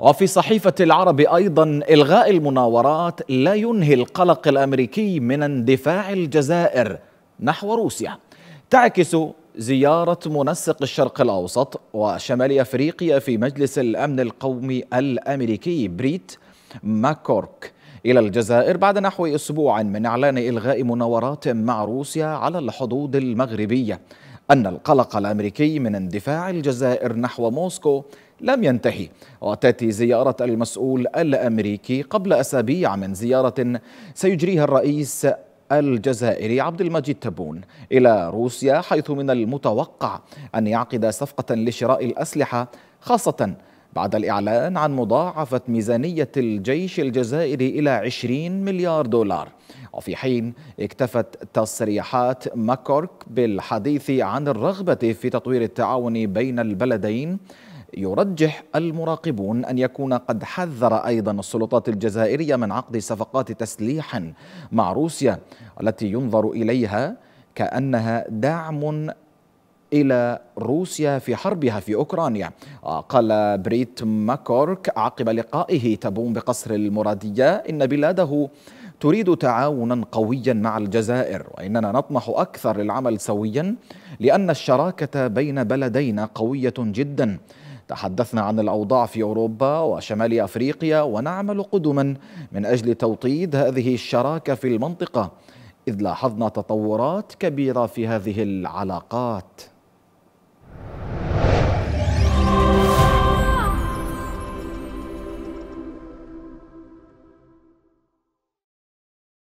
وفي صحيفة العرب أيضا إلغاء المناورات لا ينهي القلق الأمريكي من اندفاع الجزائر نحو روسيا تعكس زيارة منسق الشرق الأوسط وشمال أفريقيا في مجلس الأمن القومي الأمريكي بريت ماكورك إلى الجزائر بعد نحو أسبوع من إعلان إلغاء مناورات مع روسيا على الحدود المغربية أن القلق الأمريكي من اندفاع الجزائر نحو موسكو لم ينتهي وتأتي زيارة المسؤول الأمريكي قبل أسابيع من زيارة سيجريها الرئيس الجزائري عبد المجيد تبون إلى روسيا حيث من المتوقع أن يعقد صفقة لشراء الأسلحة خاصة بعد الإعلان عن مضاعفة ميزانية الجيش الجزائري إلى 20 مليار دولار وفي حين اكتفت تصريحات ماكورك بالحديث عن الرغبة في تطوير التعاون بين البلدين يرجح المراقبون أن يكون قد حذر أيضا السلطات الجزائرية من عقد صفقات تسليح مع روسيا التي ينظر إليها كأنها دعم إلى روسيا في حربها في أوكرانيا قال بريت ماكورك عقب لقائه تبون بقصر المرادية إن بلاده تريد تعاونا قويا مع الجزائر وإننا نطمح أكثر للعمل سويا لأن الشراكة بين بلدينا قوية جدا تحدثنا عن الأوضاع في أوروبا وشمال أفريقيا ونعمل قدما من أجل توطيد هذه الشراكة في المنطقة إذ لاحظنا تطورات كبيرة في هذه العلاقات you